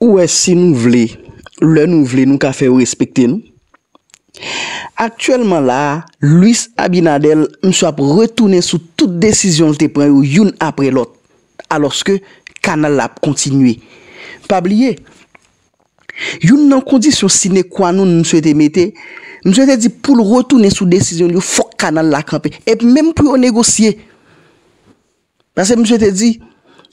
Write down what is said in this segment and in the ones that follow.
Ouè si nou vle, lè nou vle nou ka fè ou respekte nou. Aktuellement la, Luis Abinadel mswe ap retoune sou toute desisyon lte pre ou youn apre lot. Alorske kanal la ap kontinui. Pabliye, youn nan kondisyon sine kwa nou mswe te mette, mswe te di pou l retoune sou desisyon liyo fok kanal la akampe. Ep mèm pou yon negosye. Basè mswe te di...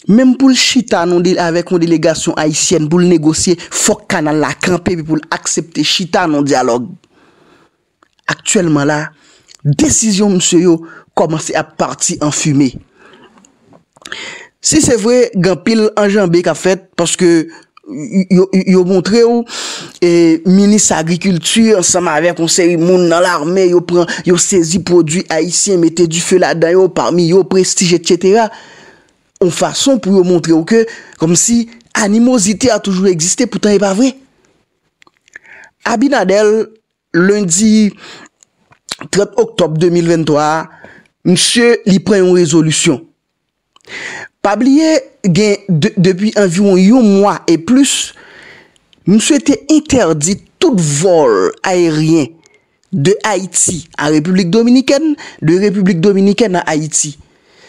Mèm pou l'chita nan avèk yon delegasyon haïsyen, pou l'negosye, fok kanal la krempè, pou l'aksepte chita nan diyalog. Aktuellement la, desisyon msè yo, komanse a parti en fumè. Si se vwè, gampil anjan bèk a fèt, paske yo montre yo, e, minis agrikultur, ansama avèk, moun nan l'armè, yo sezi prodwi haïsyen, metè du fè la dayo parmi yo prestijè, tchetera. ou fason pou yo montre ou ke kom si animozite a toujou egziste pou tan e pa vre. A Binadel, lundi 30 oktop 2023, msye li prey ou rezolusyon. Pabliye gen depi anviron yo mwa e plus, msye te interdi tout vol aeryen de Haitie a Republik Dominikene de Republik Dominikene a Haitie.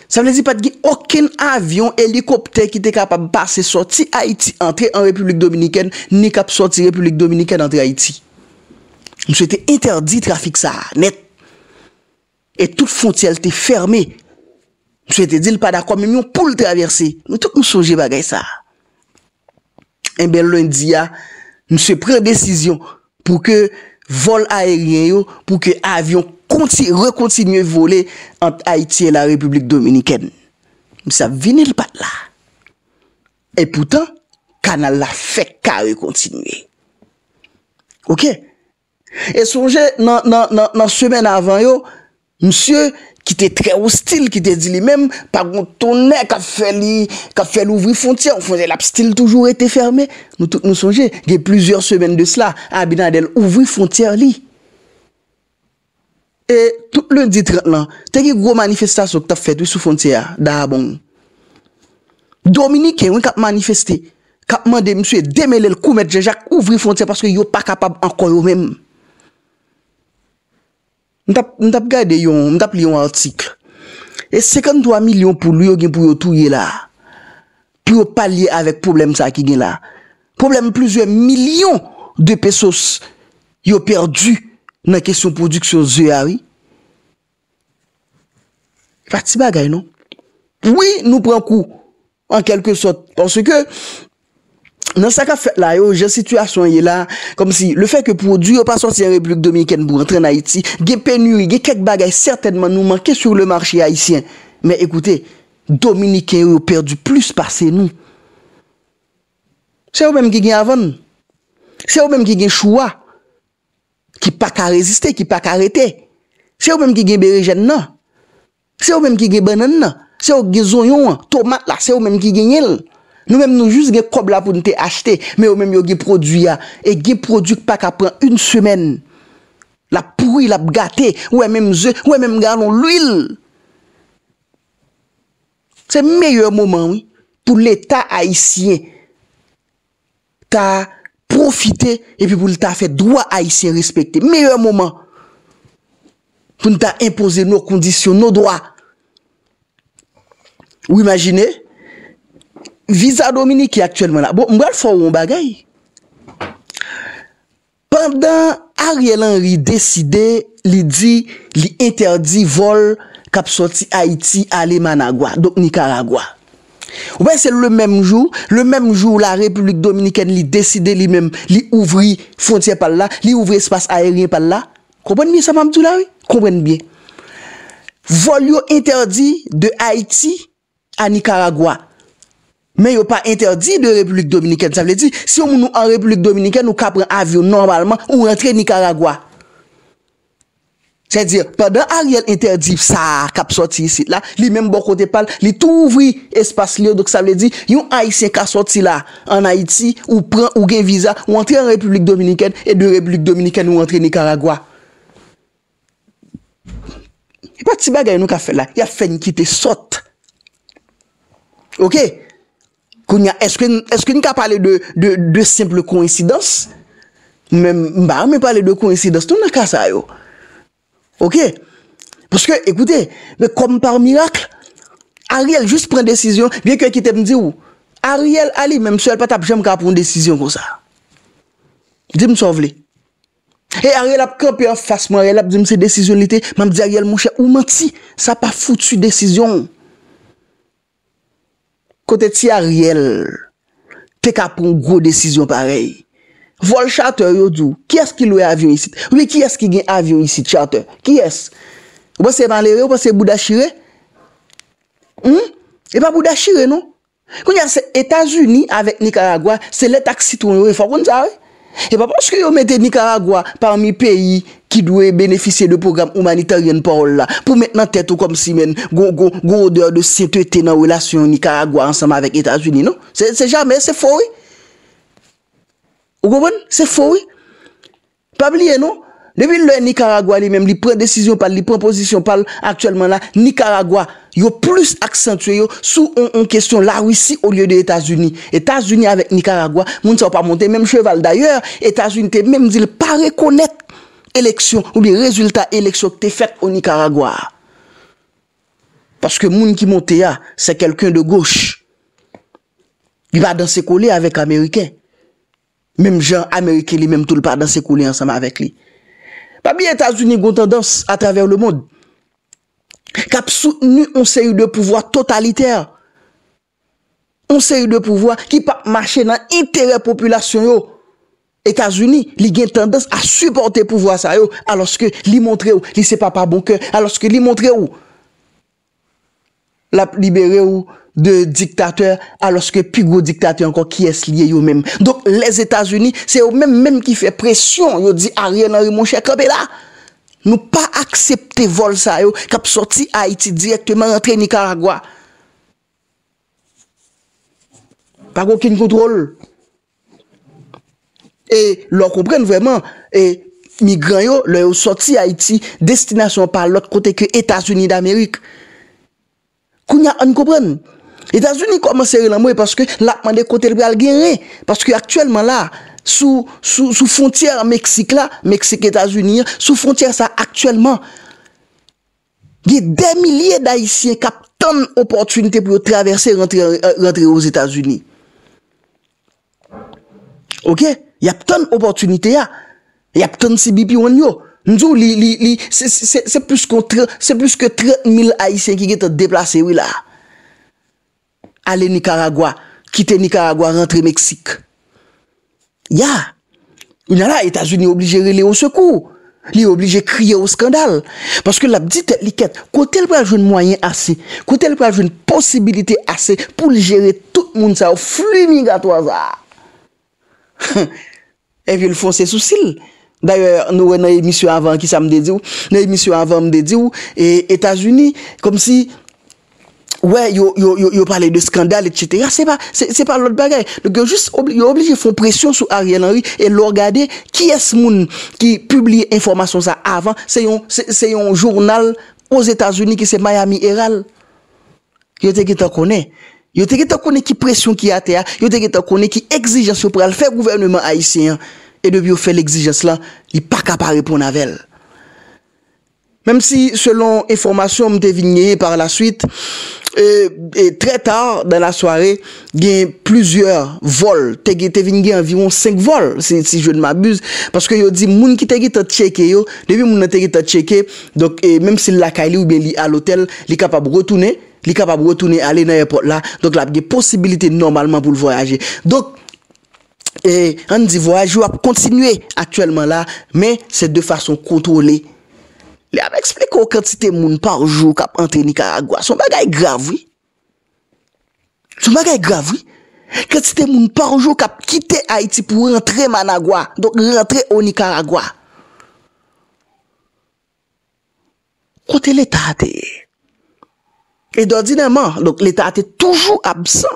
Sa mne zi pat gi, oken avyon, helikopter ki te kapab pase sorti Haiti, entre en Republik Dominikene, ni kap sorti Republik Dominikene entre Haiti. Mse te interdi trafik sa net. Et tout fontiel te ferme. Mse te di l'padakwa, mwen pou l'traverse. Mwen te ou soje bagay sa. En bel lundi ya, mse prel desizyon pou ke vol aeryen yo pou ke avyon konti, re kontinye volen ant Aitiye la Republik Dominiken. Mse ap vini l pat la. E poutan, kanal la fek ka re kontinye. Ok? E sonje, nan semen avan yo, mse, mse, Ki te tre oustil, ki te zili menm, pa goun tonè, ka fè li, ka fè l'ouvri fontyer. Ou fontyer, lap stil toujou ete fermè. Nou touk nou sonje, gè plusieurs semen de s'la, abina den ouvri fontyer li. E, tout l'on dit retenan, te gè gwo manifestasyon ki ta fè dwi sou fontyer, da abon. Dominikè, wè kap manifesté, kap mandè mswe, demè lè l'koumè djejak ouvri fontyer, paske yo pa kapab ankon yo menm. M tap li yon artikel. E 53 milyon pou luyo gen pou yo tou ye la. Pou yo palye avèk problem sa ki gen la. Problem plusieurs milyon de pesos yo perdu nan kesyon prodüksyon ze yari. Fati bagay non? Oui, nou pren kou. An kelke sot. Ponsè ke... Nan sa ka fèt la yo, jè situasyon yè la, kom si, le fèk yè produ, yo pa son si yè replik Dominiken bou rentren Haïti, gen penuri, gen kek bagay, certainman nou manke sur le marchi Haïtien. Men ekoute, Dominiken yo perdi plus parse nou. Se ou menm ki gen avon? Se ou menm ki gen choua? Ki pa ka reziste, ki pa ka rete? Se ou menm ki gen berejen nan? Se ou menm ki gen bènnen nan? Se ou gen zonyon, tomat la, se ou menm ki gen yel? Nou mèm nou juz ge kob la pou nou te achete. Mè ou mèm yo ge produya. E ge produk pa ka pran un semen. La pouri lap gate. Ou mèm zè, ou mèm galon l'ouil. Se meyèr mouman, wè. Pou l'Etat haisyen. Ta profite. E pi pou l'Etat fè dwa haisyen respekte. Meyèr mouman. Pou nou ta impose nou kondisyon, nou dwa. Ou imaginey. Visa Dominiki aktuel mwen la. Bon, mwen al fò woun bagay. Pendan Ariel Henry deside li di li interdi vol kapsoti Haiti alemanagwa dok Nicaragua. Ou ben se le mèm jou, le mèm jou la Republik Dominikène li deside li mèm, li ouvri frontier pal la, li ouvri espace aérien pal la. Komwen miye sa mamdou la? Komwen miye. Vol yo interdi de Haiti a Nicaragua. Men yo pa interdi de Republik Dominiken. Sa vle di, si yo moun nou an Republik Dominiken, nou ka pren avyo normalman ou rentre Nicaragua. Se di, padan a riel interdi sa kap soti isi la, li menm bon kote pal, li tou ouvri espasyon. Dok sa vle di, yon Haitien ka soti la, an Haiti, ou pren ou gen viza, ou rentre an Republik Dominiken, e de Republik Dominiken ou rentre Nicaragua. Yon pati bagay nou ka fe la, yon fe nkite sot. Ok? Koun ya, eske n ka pale de, de, de simple kouinsidans? Men, m bar, men pale de kouinsidans, tou nan ka sa yo. Ok? Pouske, ekoute, men kom par mirakl, Ariel, jist pren desisyon, bie kwen ki te m di ou, Ariel, ali, men m sou el pa tap jen m ka pon desisyon kon sa. Dim sou avle. E Ariel ap kopi an fasman, Ariel ap dim se desisyon lite, men m di Ariel, mouche, ou menti, sa pa foutu desisyon ou. Kote ti a riel, te ka pou nou gwo desisyon parey. Vol charter yo djou, ki es ki lou avyon yisit? Ou li ki es ki gen avyon yisit charter? Ki es? Ou bas se ban lere ou bas se bouda shire? Hmm? E pa bouda shire nou? Koun ya se Etasuni avèk Nicaragua, se le taksitoun yo refakoun zare? E pa pons ki yo mette Nicaragua parmi peyi ki dwe beneficye de program humanitarien parol la, pou men nan tetou kom si men go deur de sitwete nan relasyon Nicaragua ansama vek Etats-Unis, non? Se jame, se fowi? Ou gobon? Se fowi? Pabliye, non? Devin le Nicaragua li men li pren desisyon, li pren posisyon, pal aktuellement la, Nicaragua, yo plus akcentu yo sou on kestyon la rwisi ou liye de Etats-Unis. Etats-Unis avek Nicaragua, moun sa w pa monte men cheval. Dayer, Etats-Unis te men zile pa rekonet Eleksyon ou li rezultat eleksyon ki te fet o Nicaragua Paske moun ki monte ya Se kelken de gauche Li pa dan se kole avèk Amerike Mem jan Amerike li Mem tou li pa dan se kole ansam avèk li Pa bi Etasouni goun tendans Atraver le moun Kapsou ni on se yu de pouvoi totaliter On se yu de pouvoi Ki pa mache nan itere populasyon yo Etats-Unis li gen tendens a supporte pouvoi sa yo aloske li montre yo, li sepa pa bonkeur, aloske li montre yo la libere yo de diktatoy aloske pi go diktatoy ankon ki es liye yo menm. Donk les Etats-Unis, se yo menm menm ki fe presyon, yo di a rien a yon moun chèk la be la, nou pa aksepte vol sa yo kap sorti Haiti direktman rentre Nicaragua. Pa gòkine kontrol. E lor kompren vèman, e migran yo, lor yo soti a Iti, destinasyon pa lòt kote ke Etats-Unis d'Amerik. Kounya an kompren? Etats-Unis koman seri nan mwè, paske lakman de kote lwè al gen re, paske aktuellement la, sou fontyer Meksik la, Meksik Etats-Unis, sou fontyer sa aktuellement, gen den milyè da Isi, kap ton opotunite pou yo traversè rentre yo euh, Etats-Unis. Okè? Yap ton opotunite ya. Yap ton sibi piwanyo. Ndzou li... Se plus ke tre mil Aisyen ki gète deplase wè la. Ale Nicaragua. Kite Nicaragua. Rentre Meksik. Ya. Yon la Etats Unis oblige lè ou sekou. Li oblige kriye ou skandal. Parce ke l'ap dit likèd. Kote l pou ajoun mwanyen ase. Kote l pou ajoun posibilite ase. Pou l jere tout moun sa ou flimi gatoazan. ev yon fon se sou sil d'ayor nou wè nou yon misyo avan ki sa mde di ou nou yon misyo avan mde di ou et Etats-Unis kom si wè yon pale de skandal etc se pa lout bagay yon oblige fon presyon sou arianari e lor gade ki es moun ki publie informasyon sa avan se yon jounal os Etats-Unis ki se Miami Herald yon te ki ta konen Yo tege ta konen ki presyon ki ate a, yo tege ta konen ki egzijans yo pou al fe gouvernement haisyen E debi yo fe l'egzijans la, li pa kapare pou navel Mem si selon informasyon mte vinye par la suite E euh, tre tar dan la soare gen plusieurs vol Tege tevin gen environ 5 vol, si je ne m'abuse Paske yo di moun ki tege ta cheke yo, debi moun tege ta cheke Mem si lakay li ou ben li al hotel, li kapab retoune Li kap ap wotouni ale nan yon pot la. Donk la ap gen posibilite normalman pou l voyaje. Donk, an eh, di voyaje wap kontinue aktuelman la. Men, se de fason kontrole. Li ap ekspleko kwen ti te moun parjou kap antre Nicaragua. Son bagay gravwi. Son bagay gravwi. Kwen ti te moun parjou kap kite Haiti pou rentre Managua. Donk rentre o Nicaragua. Kwen te letate e. Et d'ordinèman, l'Etat te toujou absen.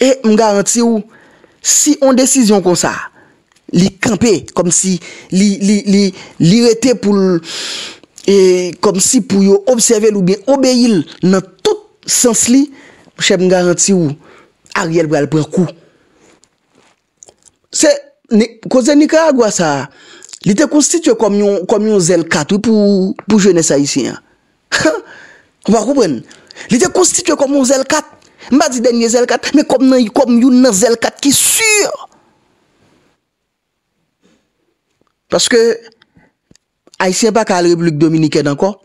Et m'garanti ou, si on desisyon kon sa, li kempe, kom si li rete pou l'observe e, l'oubien, obeye l nan tout sens li, chè m'garanti ou, a riel wèl pwèr kou. Se, kouzen nika agwa sa, li te konstitye kom yon zel katou pou jwene sa yishen ya. Mwa koupren Lide konstituye komon zel kat Mwa zidenye zel kat Me kom yon nan zel kat ki sur Paske Aisyen pa kal republik dominiken anko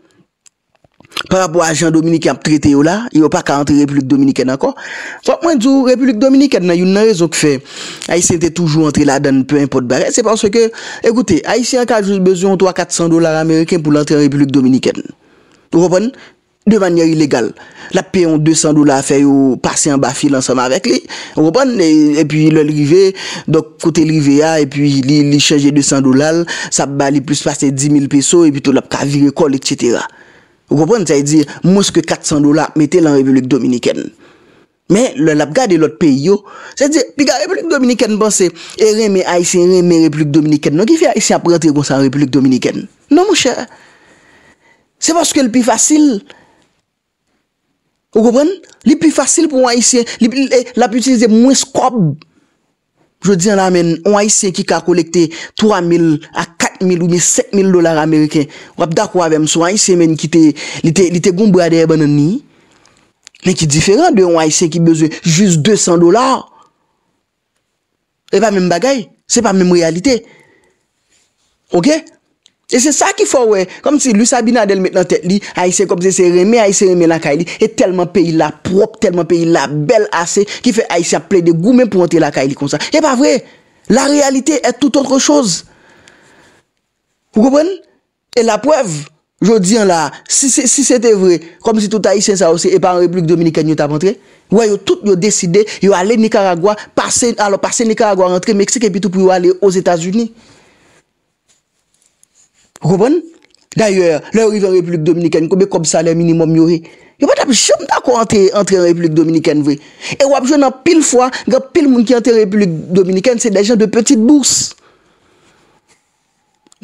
Par apwa ajan dominiken Aptrete yo la Yo pa kal antre republik dominiken anko Fwa mwen djou republik dominiken nan yon nan rezo kfe Aisyen te toujou antre la dan Pe un pot bare Se panse ke ekoute Aisyen ka jous bezyon 3-400 dolar ameriken Pou lantre republik dominiken Wopon, de manye illegal. Lap peyon 200 dola fey ou pase en bafi lansanman vek li. Wopon, epi le lrive, dok kote lrive a, epi li li chaje 200 dola, sap bali plus pase 10.000 peso, epi tou lap ka vire kol, etc. Wopon, tse di, mouske 400 dola, mette lan Republik Dominiken. Men, lalap gade lot peyo. Tse di, pi ga Republik Dominiken, bon se, e reme a, e se reme Republik Dominiken. Non ki fye a, e se ap rentre kon sa Republik Dominiken. Non mouche a. Se foske li pi fasil. Ou gopren? Li pi fasil pou YC. Eh, la pi utilize mwen skrob. Je di an la men, YC ki ka kolekte 3.000 a 4.000 ou mi 7.000 dolar ameriken. Wap da kwa vem sou YC men ki te gombo ade e banan ni. Men ki diferan de YC ki beze juz 200 dolar. E pa men bagay. Se pa men mwialite. Ok? Ok? E se sa ki fò wè, kom si lui Sabina Adel mèt nan tèt li, Aïsè kom se se remè, Aïsè remè lakay li, e telman peyi la prop, telman peyi la bel asè, ki fè Aïsè ple de gou mè pou hote lakay li kon sa. E pa vre, la realité e tout autre chòs. Ou gòpèn? E la prèv, jò diyan la, si se te vre, kom si tout Aïsè sa osè, e pa an replik Dominika nyo tap antre, wè yo tout yo deside, yo ale Nicaragua, alo pase Nicaragua, antre Meksik, epi tout pou yo ale os Etats-Unis. Goubon, d'ayor, lè yon rive en Republik Dominikèn, koube kom sa lè minimum yore. Yon pata pi choum da kou entre Republik Dominikèn vwe. E wapjou nan pil fwa, gen pil moun ki entre Republik Dominikèn, se dejan de petit bours.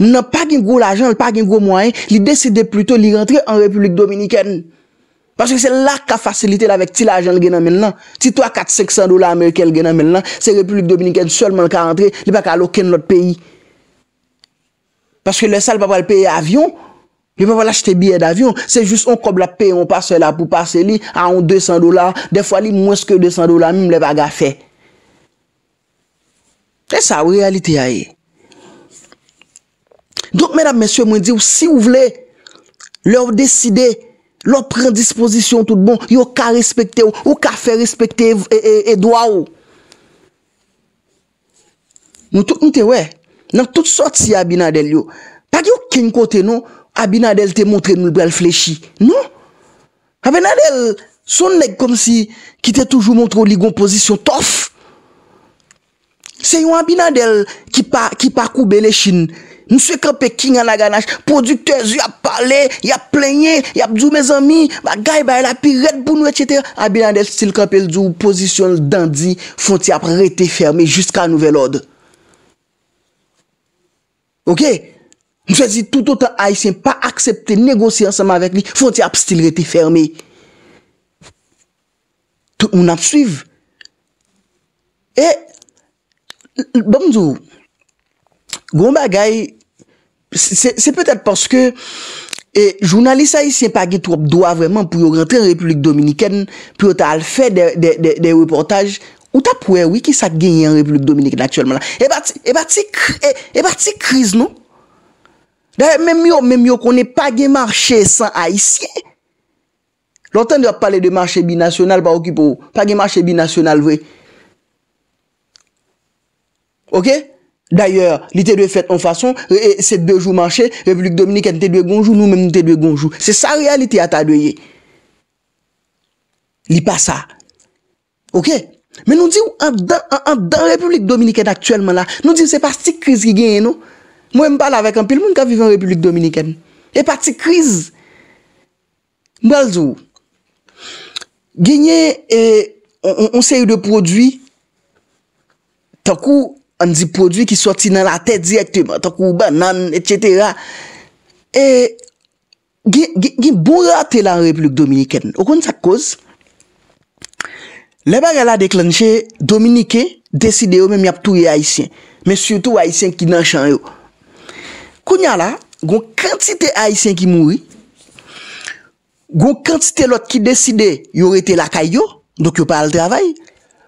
Nan pa gen gwo l'ajan, pa gen gwo mwany, li deside pluto li rentre en Republik Dominikèn. Parce ki se la ka fasilite la vek ti l'ajan genan men nan. Ti 3, 4, 500 dola Amerikel genan men nan, se Republik Dominikèn solman ka rentre, li pa ka aloken lot peyi. Paske lè sal papal pe avyon, lè papal achte biye d'avyon, se jous on kob la pe, on pase la pou pase li, a on 200 dolar, defwa li mwenske 200 dolar, mim lè baga fe. E sa ou realite a e. Donk menam mèsyou mwen di ou, si ou vle, lè ou deside, lè ou pren disposisyon tout bon, yo ka respekte ou, yo ka fe respekte edwa ou. Nou tout nou te wey, Nan tout sort si Abinadel yo. Pag yo ken kote nou, Abinadel te montre nou brel flechi. Nou. Abinadel son leg kon si ki te toujou montre ou ligon pozisyon tof. Se yon Abinadel ki pakoube le chine. Mousse kope kin anaganaj. Produktez yon ap pale, yon ap plenye, yon ap djou me zami. Bagay bay la pi red bunwe chete. Abinadel stil kope ljou pozisyon dandi. Foti ap rete ferme jiska nouvel odre. Ok? Mwen se zi toutotan Aisyen pa aksepte negosye anseman vek li. Fon ti ap stil rete ferme. Mwen ap suive. E, bon mzou. Gwamba gay, se petet paske jounalisa Aisyen pa getrop doa vreman pou yo rentre Republik Dominiken pou yo ta al fe de reportaj Ou ta pouè wè ki sa genye an Republik Dominik n'akchèlman la? E ba ti kriz nou? Dè mèm yo, mèm yo, konè pa gen marchè san a isye. Lantan dè wè pale de marchè binasyonal, pa wè ki pou, pa gen marchè binasyonal vwe. Ok? Dè yè, li te dwe fèt an fason, se dwe jou marchè, Republik Dominik an te dwe gonjou, nou mèm te dwe gonjou. Se sa realiti a ta dwe ye. Li pa sa. Ok? Ok? Men nou di ou an Republik Dominiken aktuelman la, nou di ou se pa stik kriz ki genye nou. Mwen m pa la vek an, pil moun ka vive an Republik Dominiken. E pa stik kriz, mwaz ou, genye on seri de prodwi, takou an di prodwi ki soti nan la tèt direktèman, takou banan, etc. E genye bourate la Republik Dominiken, okon sa kòz? Le bagay la deklanje, Dominike, deside yo men mi ap touye Haitien. Men sutou Haitien ki nan chan yo. Kounya la, goun kantite Haitien ki mouri, goun kantite lot ki deside yor ete la kay yo, dok yo pa al travay,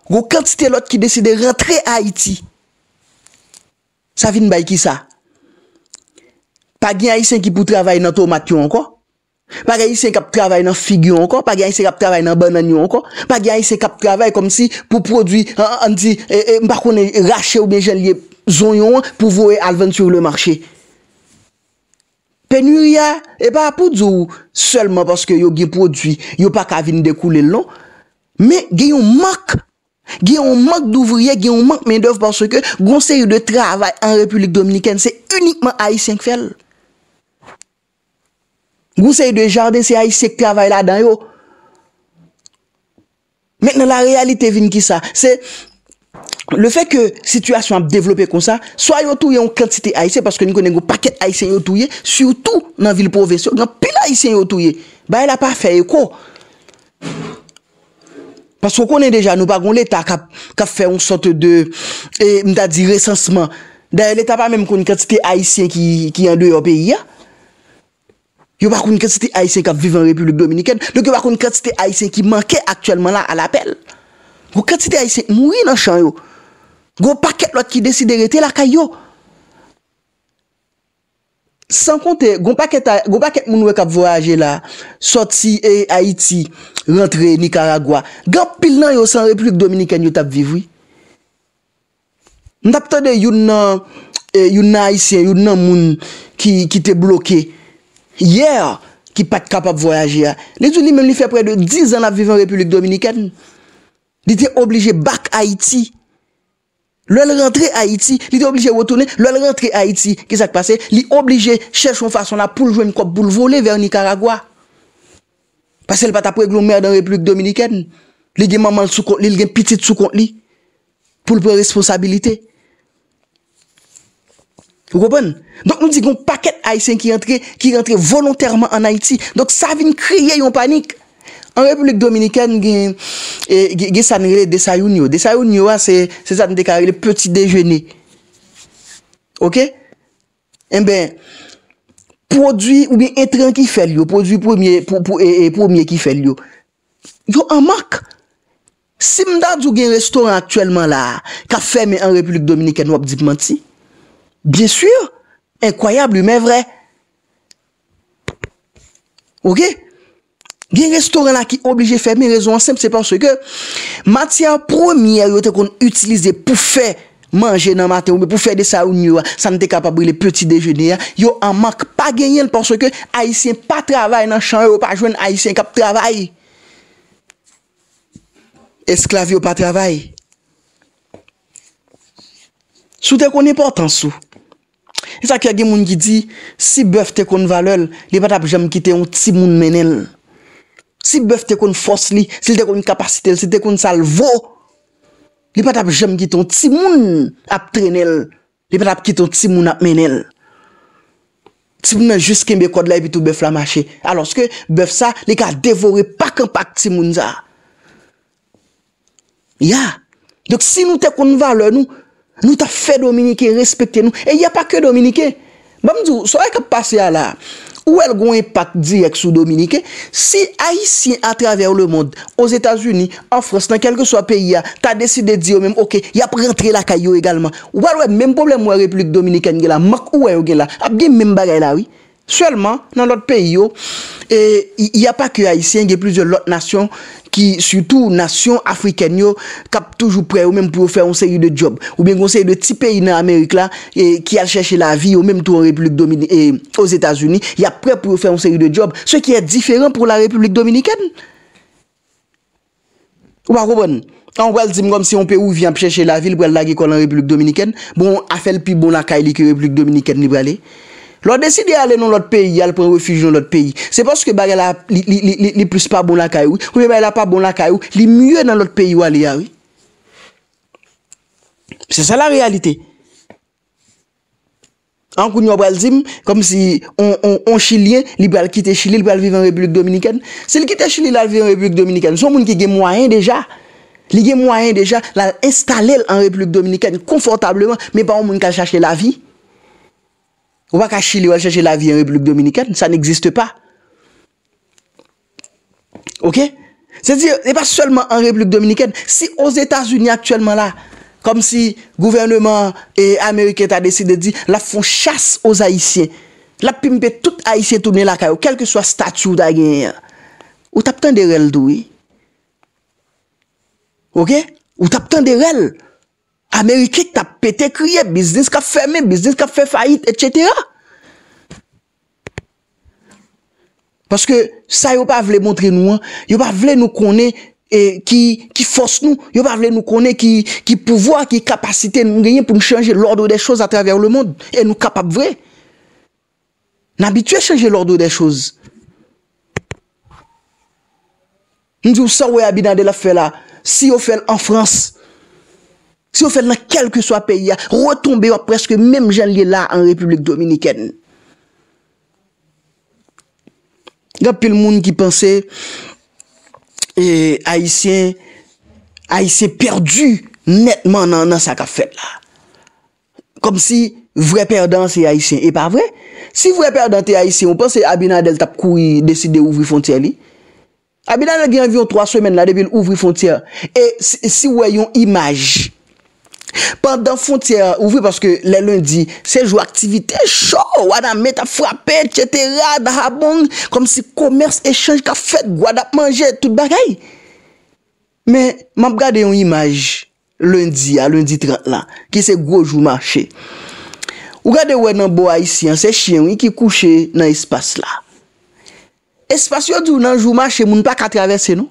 goun kantite lot ki deside rentre Haiti. Sa fin bay ki sa? Pa gen Haitien ki pou travay nan tou matyon anko? Pa gen yon se kap travay nan figyon ankon, pa gen yon se kap travay nan bananyon ankon, pa gen yon se kap travay kom si pou prodwi an di, e, e, mpa konen rache ou mwen jen liye zon yon pou vowe alven sur le marchi. Penurya e pa apou dzo ou, selman paske yo gen prodwi, yo pa kavini dekou le lon, me gen yon mak, gen yon mak d'ouvriye, gen yon mak mendev panso ke gonseri de travay an Republik Dominikene se unikman AI5 fel. Gou sey de jarde se ayisek travay la dan yo. Mek nan la realite vin ki sa. Se, le fe ke situasyon ap devlope kon sa, swa yo touye yon kantite ayisek, paske ni konen yon paket ayisek yo touye, sou tou nan vil provensyon, yon pil ayisek yo touye. Baye la pa fey yo ko. Paske konen deja nou bagon leta kap fey yon sote de, mta di, resansman. Da yon leta pa menm konen kantite ayisek ki yon do yo peyi ya. Yo wakoun kretite Aisyen kap vive an Republik Dominiken. Lek yo wakoun kretite Aisyen ki manke aktuelman la al apel. Goun kretite Aisyen mwine an chan yo. Goun paket lwot ki deside rete la ka yo. San konti, goun paket moun we kap voyaje la. Soti, E, Haiti, rentre, Nicaragua. Goun pil nan yo san Republik Dominiken yo tap vivwi. N tap tade yon nan eh, Aisyen, yon nan moun ki te blokeye. Yer, ki pat kapap voyaje ya, li tou li men li fe pre de 10 an la vivan Republik Dominiken, li te oblije bak Haiti, li te oblije wotoune, li te oblije chèchon fason la pou l'jouen kop pou l'vole ver Nicaragua. Pasè li pat apre glou mèr dan Republik Dominiken, li gen maman sou kont li, li gen piti sou kont li pou l'pre responsabilite. Roubon? Donk nou di goun paket aisen ki rentre Ki rentre volontèrman an Haiti Donk sa vin kriye yon panik An Republik Dominiken Gen sanrele desayoun yo Desayoun yo a se sanrele Peti dejeni Ok? En ben Prodwi ou bi etren ki fel yo Prodwi pou miye ki fel yo Yo anmak Si mda djou gen restoran aktuelman la Ka feme an Republik Dominiken Wap di pman ti Bien sur, inkwayab li men vre. Ok? Gen restoran la ki oblije fè mè rezon ansem, se panso ke matyan premier yo te kon utilize pou fè manje nan matyan ou me pou fè de saouni ou an, san te kapabri le peti dejeni an, yo an mank pa genyen panso ke aisyen pa travay nan chan ou pa jwen aisyen kap travay. Esklavyo pa travay. Sou te kon importan sou. E sa ki a gen moun ki di, si bèf te kon valèl, li pat ap jèm ki te yon timoun menèl. Si bèf te kon fòs li, si te kon kapasitel, si te kon salvo, li pat ap jèm ki ton timoun ap trenèl. Li pat ap ki ton timoun ap menèl. Ti mè jous ki mbe kòd la e bitou bèf la mâche. A lòs ke bèf sa, li ka devore pak an pak timoun za. Ya. Dok si nou te kon valèl nou, Nou ta fe Dominike, respekte nou. E ya pa ke Dominike. Bamdou, so a ke bon, pase a la, ou el gwen pat direk sou Dominike, si a isi a traver le mod, os Etats-Unis, en France, nan kelke so a peyi ya, ta deside di yo menm, ok, ya prentre la kayo egalman. Ou alwe, menm problem ou a replik Dominike nge la, mak ou ayon gen la, ap gen menm bagay la, oui. Swellman nan lot peyo Y a pa ke Haitien Ge plis de lot nasyon Ki sutou nasyon Afrikenyo Kap toujou pre ou menm pou fè un seri de job Ou ben konsey de ti peyi nan Amerik la Ki al chèche la vi ou menm tou En Republik Dominik Y a pre pou fè un seri de job Se ki e diferent pou la Republik Dominik Ou wakou bon An wèl zim gom si yon pe ou Vien chèche la vi ou wèl lage kol En Republik Dominik Bon a fèl pi bon la kaili ki Republik Dominik Ni bralè lor deside ale nan lot peyi, ale pre refuj nan lot peyi. Se paske bagay la li plus pa bon la kayou, kouye bagay la pa bon la kayou, li mye nan lot peyi wale yaw. Se sa la realite. An kounyo wale zim, kom si on Chilien, li wale kite Chilie, li wale vive en Republik Dominikene. Se li kite Chilie, li wale vive en Republik Dominikene, sou moun ki gen mwayen deja, li gen mwayen deja, la installel en Republik Dominikene, konfortableman, me pa moun ki a chache la vi. Ou pa ka Chile wèl cheche la vi en Replouk Dominikèn, sa n'existe pa. Ok? Se dire, se pa seulement en Replouk Dominikèn, si os Etats-Unis aktuellement la, kom si gouvernement et Amerikèn ta deside di, la foun chasse os Haitien, la pimpe tout Haitien tourne la kayo, kelke swa statu da genye, ou tapten de rel doui. Ok? Ou tapten de rel. Ok? Amerike ta pete kriye, biznis ka ferme, biznis ka fe fayit, etc. Paske sa yo pa vle montre nou an, yo pa vle nou konen eh, ki fos nou, yo pa vle nou konen ki pouvoi, ki kapasite nou genyen pou nou chanje lorde ou de choz atrever le moun e nou kapap vre. N'abitue chanje lorde ou de choz. N'zou sa wè e Abidande la fè la, si yo fè en Frans, Si ou fè nan kelke swa peyi ya, retombe wap preske mèm jan li la an Republik Dominikèn. Gap pi l moun ki pense, e Aïsien, Aïsien perdu netman nan sa ka fèt la. Kom si vre pèrdant se Aïsien. E pa vre? Si vre pèrdant se Aïsien, ou pense Abinadel tap koui deside ouvri fontyer li. Abinadel gen vyon 3 semen la debil ouvri fontyer. E si wè yon imaj, Pan dan fon ti a ouvri paske le lundi se jou aktivite chou, wada met a frape, tchetera, dahabong, kom si komers, echange, kafet, wada manje, tout bagay. Men, man brade yon imaj lundi, a lundi 30 la, ki se go jou mache. Ou brade wè nan bo a isi, an se chien, yon ki kouche nan espase la. Espasyon di ou nan jou mache, moun pa katraverse nou.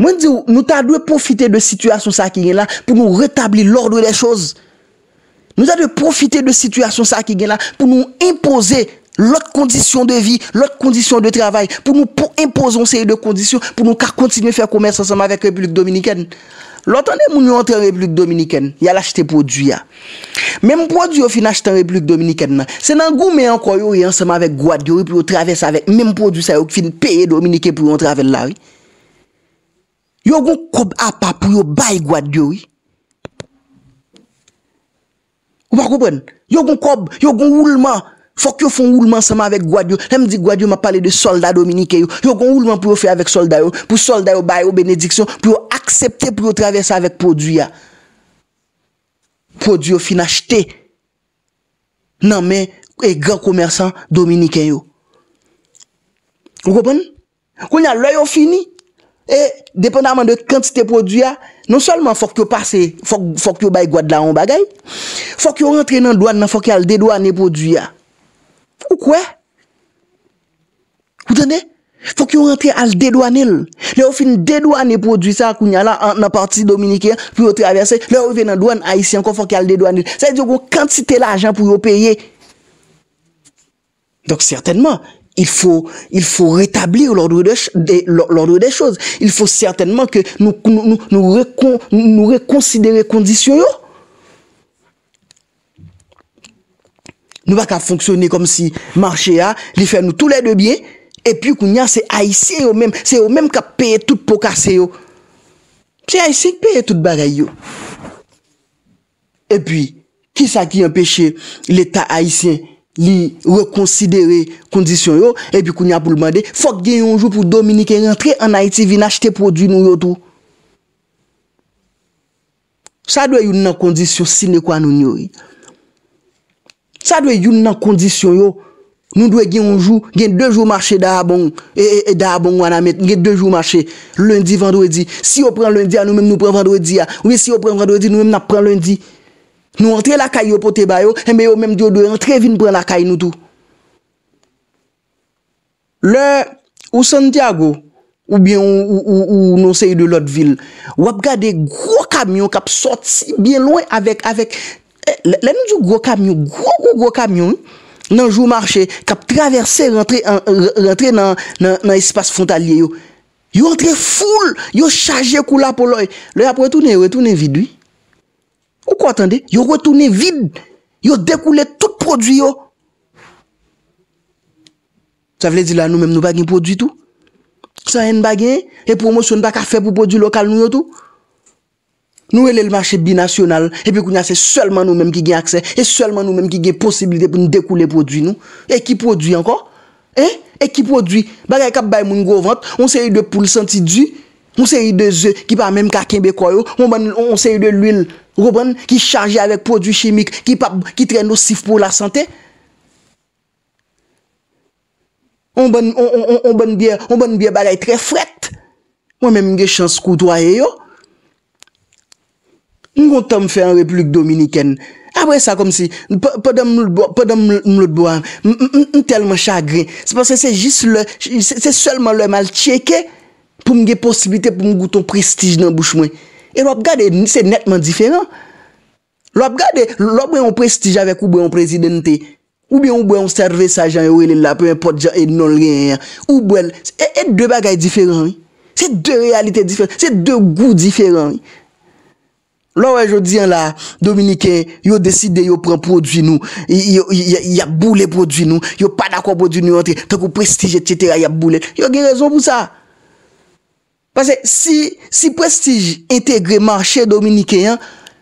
Mwen di ou nou ta de profite de situasyon sa ki gen la pou nou retabli l'ordre de chouse. Nou ta de profite de situasyon sa ki gen la pou nou impose l'ot kondisyon de vi, l'ot kondisyon de travay. Pou nou pou impose l'ot kondisyon de vi, l'ot kondisyon de travay. Pou nou ka kontinye fè koumèrse ansama vek republik Dominiken. Lò tanè moun nou antre republik Dominiken, yal achete prodwya. Mem prodwyo fin achete republik Dominiken nan. Se nan gou me anko yo yansama vek gwa diyo, yo traves avek mem prodwya sa yo fin peye Dominiken pou yon travè lè. Mwen di ou nou ta de profite de situasyon sa ki Yo goun kob apa pou yo bay Gwadyo. Yo goun kob, yo goun woulman. Fok yo foun woulman sama vek Gwadyo. Hem di Gwadyo ma pale de solda Dominike yo. Yo goun woulman pou yo fey avek solda yo. Pou solda yo bay yo benediksyon. Pou yo aksepte pou yo travesa avek poudu ya. Poudu yo finachte. Nan men, e gran komersan Dominike yo. Yo goun. Koun ya lo yo fini. E, depen daman de kantite podu ya, non solman fok yo pase, fok yo bay gwa de la on bagay, fok yo rentre nan doan nan fok yo al dedouan ne podu ya. Ou kwa? Ou tande? Fok yo rentre al dedouan el. Le ou fin dedouan ne podu sa akounya la nan parti dominikeyan, pou yo traverse, le ou ven nan doan aisyen kon fok yo al dedouan el. Se yo gwo kantite la ajan pou yo peye. Dok certainman, Il faut rétablir l'ordre des choses. Il faut certainement que nous reconsidérons les conditions. Nous ne pouvons pas fonctionner comme si le marché a fait nous tous les deux bien. Et puis qu'on y a ces haïtiens eux-mêmes. C'est eux-mêmes qui ont payé tout pour casser eux. C'est les haïtiens qui ont payé tout pour casser eux. Et puis, qui s'acquit un péché? L'état haïtien? Li rekonsidere kondisyon yo E pi kou nya pou lbande Fok gen yon jou pou Dominike rentre an Haiti Vin achete prodwi nou yo tou Sa dwe yon nan kondisyon Si ne kwa nou nyori Sa dwe yon nan kondisyon yo Nou dwe gen yon jou Gen 2 jou mache da abon E da abon wana met Gen 2 jou mache lundi vendredi Si yo pren lundi an nou men nou pren vendredi ya Ou si yo pren vendredi nou men nan pren lundi Nou rentre la kay yo pou te bay yo, enbe eh, yo menm diyo do rentre vin pran la kay nou tou. Le, ou Santiago, ou bien ou nou non sey de lot vil, wap gade gwo kamyon kap sort si bien lwen avèk, avèk, lè nou diyo gwo kamyon, gwo gwo gwo kamyon, nan jou marchè, kap traversè rentre nan espas fontalye yo. Yo rentre foul, yo chaje kou la pou lòy, lòy ap wè toune wè toune vidwi. Ou kwa atende, yo retouni vid, yo dekoule tout prodwi yo. Sa vle di la nou menm nou bagen prodwi tou? Sa en bagen, e promosyon baka fe pou prodwi lokal nou yo tou? Nou ele l machè binasyonal, e pi kouna se selman nou menm ki gen aksè, e selman nou menm ki gen posibilite pou nou dekoule prodwi nou. E ki prodwi anko? E? E ki prodwi? Baka e kap bay moun gwo vant, on se yi de pou l senti di, Moun se yi de ze ki pa mèm kakèmbe kwayo, moun se yi de loun roubèn ki charje avèk prodjou chimik ki tre nosif pou la santè. Moun bèm biè bagay tre fret, moun mèm ge chans koutouayè yo. Moun kontèm fè an replik dominiken, apre sa kom si, moun telman chagrin, se panse se jis lè, se selman lè mal chèkè. pou mge posibilite pou m gouton prestij nan bouch mwen. E lop gade, se netman diferan. Lop gade, lop mwen yon prestij avèk ou bwen yon prezidentè. Ou bwen yon bwen yon servè sajan yon wè lè la, pou mwen pot jan yon nol gen yon. Ou bwen, e, e dè bagay diferan. Se dè realitè diferan, se dè gout diferan. Lò wè jò diyan la, Dominikè, yon deside yon pren prodvinou, yon yaboule prodvinou, yon pa da kwa prodvinou yon te, te kou prestij et chetera yaboule. Yon gen rezon pou sa? Pasè, si prestij integreman chè Dominikè,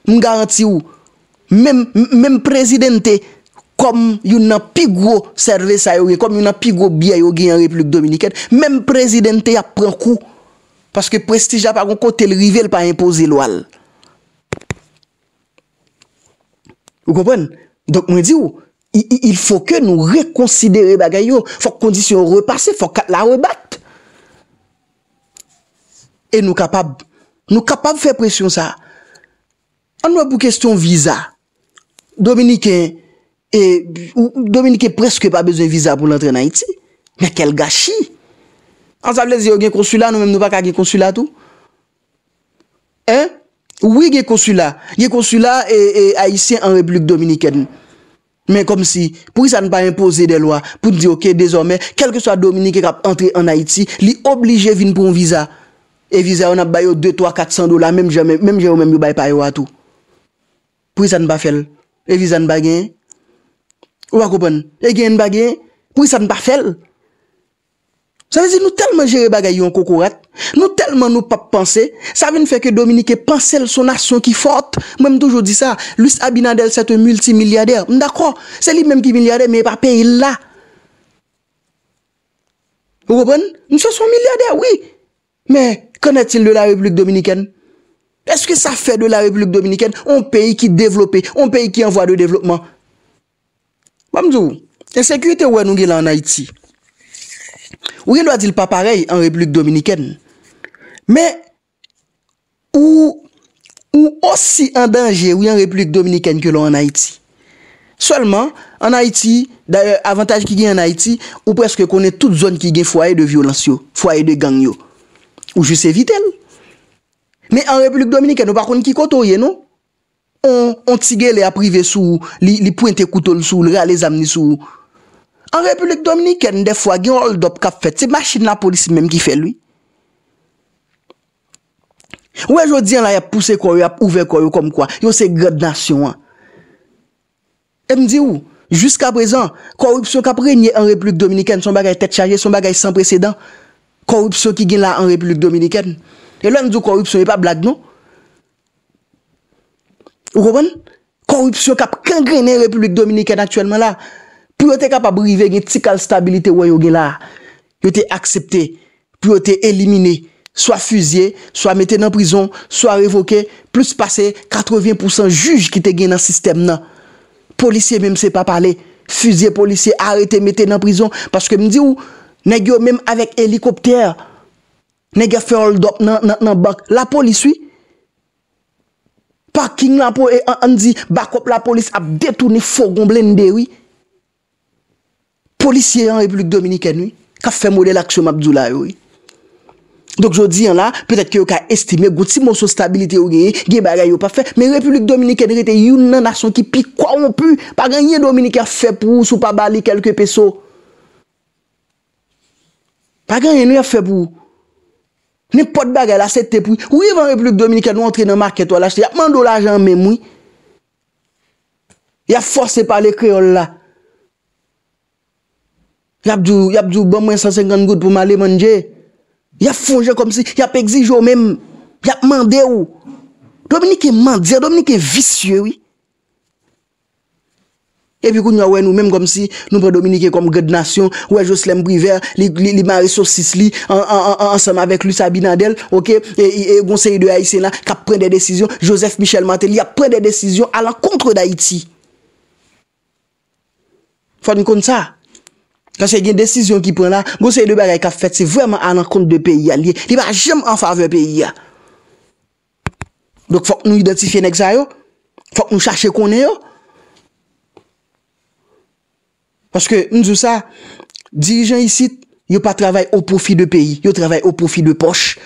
m garanti ou, mèm prezidentè kom yon nan pigro servè sa yo gen, kom yon nan pigro biya yo gen yon replik Dominikè, mèm prezidentè apren kou, paske prestij apakon kote l'rivelle pa impose l'wal. Ou kompèn? Dok mwen di ou, il fò ke nou rekonsidere bagay yo, fòk kondisyon repase, fòk la rebate. E nou kapab, nou kapab fè presyon sa. An nou apou kestyon visa, Dominikè, ou Dominikè preske pa bezwen visa pou l'entrè n'Haïti, men kel gachi. An sa blè zi yo gen konsula, nou men nou pa ka gen konsula tout. Hein? Ouwi gen konsula. Gen konsula e Haitien an replik Dominikè. Men kom si, pou y sa nou pa impose de lwa, pou di ok, dezormè, kel ke sa Dominikè kap entrè n'Haïti, li oblije vin pou an visa. E vize an ap bayo 2, 3, 400 dola, mèm jè ou mèm yu bay payo atou. Pou y sa n'ba fèl? E vize an bagen? Ou akoubon? E gen bagen? Pou y sa n'ba fèl? Sa vezi nou telman jere bagay yon koukourat, nou telman nou pap panse, sa ven fè ke Dominique panse l sonasyon ki fort, mèm toujou di sa, Louis Abinadel sete multi-milliarder, mdakon, se li mèm ki milliarder, mèm pa peyi la. Ou akoubon? Nou se son milliarder, wè, Mè, konè til de la Republik Dominikèn? Est-ce ki sa fè de la Republik Dominikèn? Un peyi ki devlopè, un peyi ki envwa de devlopman? Bamdou, en sekurite wè nou gè la en Haïti. Ou yè nou a dil pa parey en Republik Dominikèn? Mè, ou, ou osi en denje ou yè en Republik Dominikèn ke lò en Haïti? Sòlman, en Haïti, dè avantage ki gè en Haïti, ou preske konè tout zon ki gè foye de violansyo, foye de gangyo. Ou ju se vitel. Me an Republik Dominiken ou bakoun ki koto ye nou? On tige le aprive sou, li pointe koutol sou, le reale zamni sou. An Republik Dominiken defwa gen holdop kap fet, se machin la polisi menm ki fe lui. Ou e jodi an la yap puse koryo ap ouve koryo kom kwa? Yo se gred nasyon an. E mdi ou? Juska prezan, korupsyon kap renyen an Republik Dominiken, son bagaj tet chaje, son bagaj san precedan. Korupsyon ki gen la an Republik Dominikèn. E loun di korupsyon e pa blag nou. Ou kouwen? Korupsyon kap kangrenen Republik Dominikèn aktuelman la. Pyo te kap a brive gen tikal stabilite woy yo gen la. Yo te aksepte. Pyo te elimine. Soa fuzye, soa mette nan prizon, soa revoke, plus pase, 80% juj ki te gen nan sistem nan. Polisye men mse pa pale. Fuzye, polisye, arete, mette nan prizon. Paske mdi ou... Nè gyo mèm avèk helikopter, nè gyo fè roldop nan bak la polis, wè. Parking la polis, eh, an di bakop la polis ap detouni fò gomble n de wè. Polisye yon Republik Dominikèn wè, ka fè model aksyon ap djou la wè. Dok jò di yon la, pètè kè yo ka estime gouti mòso stabilite wè, gè bagay yo pa fè. Mè Republik Dominikèn wè te yon nan asyon ki pi kwa wè pwè, pa gen yon Dominikèn fè pou sou pa bali kelke peso. Pagan yon yon fè pou. Ni pot bag alasè te pou. Ou yon vanwe plouk Dominique nou antre nan market wala chè. Yon mandou l'ajan menmou. Yon fòrse pale kreol la. Yon djou bon mwen 150 gout pou malé mòndje. Yon fòrge kom si. Yon pekzi jou menm. Yon mandè ou. Dominique mandi. Dominique visye wè. E pi kou nou a wè nou mèm kom si Nou pre Dominike kom Gred Nation Wè Joslem Brivert Li Maris Sosis li Ansem avèk lui Sabin Adel Ok E gonsèye de Aïtse la Kap pren de desisyon Joseph Michel Maté Li a pren de desisyon Alan kontre d'Aïti Fòk nou kon sa Kansè gen desisyon ki pren la Gonsèye de berèk a fèt Se vwèman alan kontre de peyi a li Li ba jèm an fave peyi a Dok fòk nou identifye nèk sa yo Fòk nou chache konè yo Paske mzou sa, dirijan isi yo pa travay o profi de peyi, yo travay o profi de poche.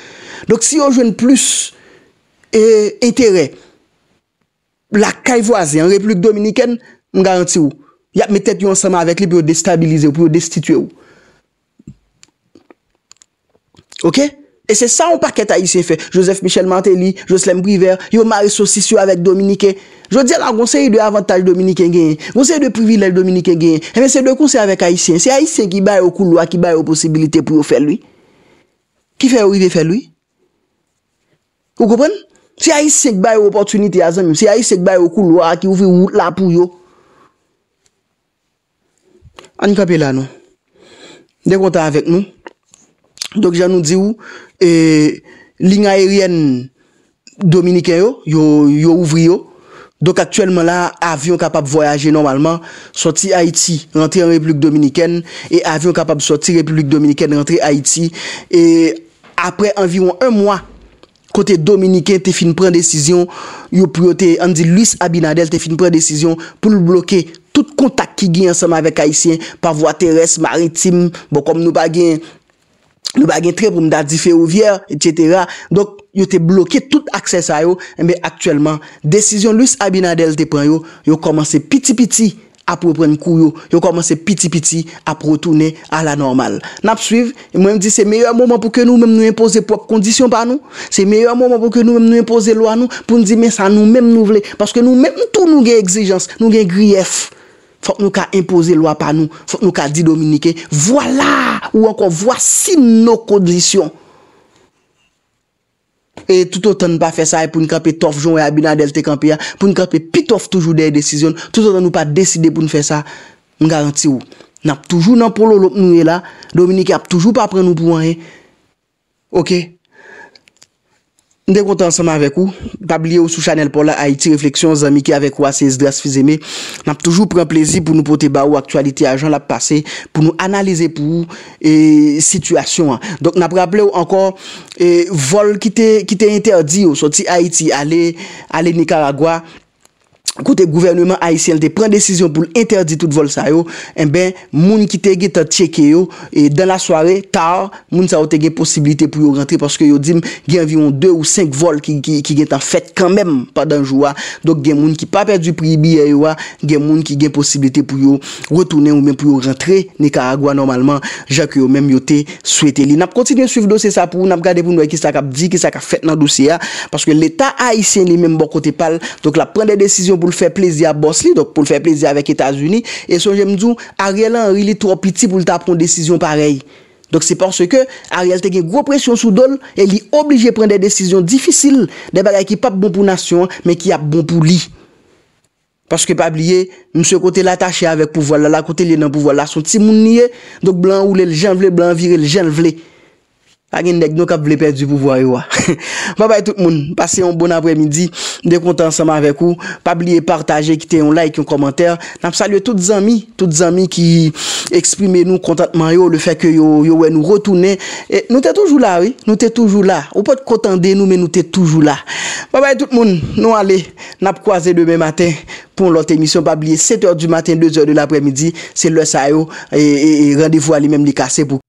Dok si yo jwen plus etere, la kayvoise yon replik dominiken, m garanti ou. Yap metet yo ansama avek li pou yo destabilize ou pou yo destitue ou. Ok? E se sa ou paket Aisyen fe, Joseph Michel Mantelli, Joslem Briver, yo Marie Saussis, yo avèk Dominiken, jwo di la gonseri de avantage Dominiken genye, gonseri de privilege Dominiken genye, e men se de gonseri avèk Aisyen, se Aisyen ki baye ou kou lwa, ki baye ou posibilite pou yo fè lwi, ki fè ou i ve fè lwi, ou koupen, se Aisyen ki baye ou oportunite a zanmim, se Aisyen ki baye ou kou lwa, ki ou vè ou lapou yo, an kape la nou, dek wota avèk nou, Donk jan nou di ou, e, li nga eryen Dominiken yo, yo ouvri yo. Donk aktuelman la, avyon kapap voyaje normalman, soti Haiti rentre en Republik Dominiken, et avyon kapap soti Republik Dominiken rentre Haiti, et apre environ un mwa, kote Dominiken te fin pren desisyon, yo priyo te, an di Luis Abinadel te fin pren desisyon pou l bloke tout kontak ki gen ansama vek Haitien pa vwa teres maritim, bo kom nou bagen, Nou bagen tre pou mda dife ouvyer, etyetera. Donk, yo te blokye tout akses a yo. Mbe eh aktuelman, desisyon luis Abinadel te pren yo, yo komanse piti-piti apre pren kou yo. Yo komanse piti-piti apre ou toune a la normal. Nap suiv, mwen di se meyo a mouman pou ke nou mwen nou impose poak kondisyon pa nou. Se meyo a mouman pou ke nou mwen nou impose lwa nou. Poun di men sa nou mwen nou vle. Paske nou mwen tou nou gen exijans, nou gen griyef. Fok nou ka impose lwa pa nou. Fok nou ka di Dominike. Voilà! Ou ankon, vwasi nou kondisyon. E tout otan nou pa fe sa e pou nou ka pe tof joun we abina delte kampia. Pou nou ka pe pitof toujou dey desisyon. Tout otan nou pa deside pou nou fe sa. Mou garanti ou. N ap toujou nan polo lop nou e la. Dominike ap toujou pa pren nou pou an e. Ok? Mende konta ansama avek ou, pabli ou sou chanel pou la Haiti Reflexion, zanmi ki avek ou ases dras fizeme, nap toujou pren plezi pou nou pote ba ou aktualite ajan la pase, pou nou analize pou ou e, situasyon. Dok nap rappele ou ankon e, vol ki te interdi ou soti Haiti, ale Nicaragua. kote gouvernement haisyen te pren desisyon pou l'interditout vol sa yo, eh moun ki te ge ta tcheke yo e dan la soare, tar, moun sa wote ge posibilite pou yo rentre, paske yo dim genvi yon 2 ou 5 vol ki gen tan fèt kanmèm pa danjouwa, dok gen moun ki pa perdi pribi ya yo, gen moun ki gen posibilite pou yo retounen ou men pou yo rentre, ne ka agwa normalman, jak yo men yo te souwete li. Nap kontinye suiv dosè sa pou, nap kade pou noue ki sa kap di, ki sa kap fèt nan dosè ya, paske l'eta haisyen li men mbon kote pal, dok la pren de desisyon pou l fè plèzi ap bos li, dok pou l fè plèzi ap ek Etats-Unis, e son jèm djou, a rè la an rili tro piti pou l ta proun desisyon parey. Dok se porsè ke, a rè la te gen gro presyon sou dol, e li oblijè pren de desisyon difisil de bagay ki pap bon pou nasyon, men ki ap bon pou li. Paske pap liye, mse kote l atache avek pou vola, la kote li nan pou vola, son ti moun niye, dok blan oule l janvle, blan vire l janvle. Akin nek nou kap vle perdi pou vwa yo a. Ba bay tout moun. Pase yon bon apremidi. De kontan seman vek ou. Pa blye partaje. Kite yon like, yon komenter. Nam salye tout zami. Tout zami ki eksprime nou kontantman yo. Le fek yo we nou rotoune. Nou te toujou la. Nou te toujou la. Ou pot kontande nou. Men nou te toujou la. Ba bay tout moun. Nou ale. Nap kwaze deme maten. Pon lote emisyon. Pa blye 7 or du maten, 2 or de l'apremidi. Se lè sa yo. E randevou alimem li kase pou.